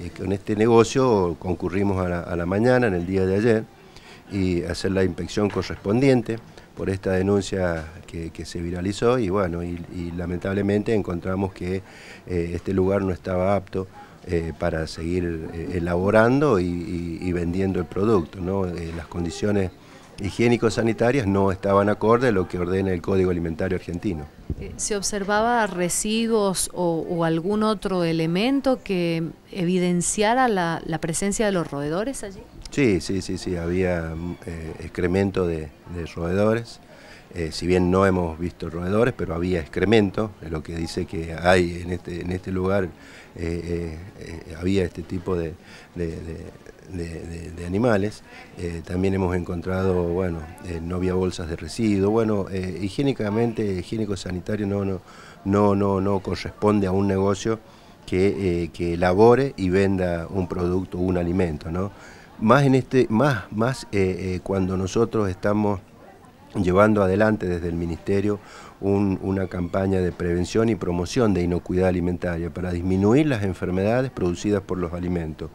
Eh, con este negocio concurrimos a la, mañana, en el día de ayer, y hacer la inspección correspondiente por esta denuncia que, se viralizó y bueno, y, lamentablemente encontramos que eh, este lugar no estaba apto eh, para seguir elaborando y, y, vendiendo el producto, ¿no? las condiciones higiénico-sanitarias no estaban acorde a lo que ordena el Código Alimentario argentino. Eh, ¿Se observaba residuos o, algún otro elemento que evidenciara la, presencia de los roedores allí? Sí, sí, sí, sí, había mm, eh, excremento de roedores, eh, si bien no hemos visto roedores, pero había excremento, lo que dice que hay en este, en este lugar, eh, eh, había este tipo de, animales. también hemos encontrado, bueno, no había bolsas de residuos. Bueno, higiénicamente, higiénico-sanitario no, no, no, no, corresponde a un negocio que, que elabore y venda un producto, un alimento, ¿no? Más en este, más, más cuando nosotros estamos llevando adelante desde el Ministerio una campaña de prevención y promoción de inocuidad alimentaria para disminuir las enfermedades producidas por los alimentos.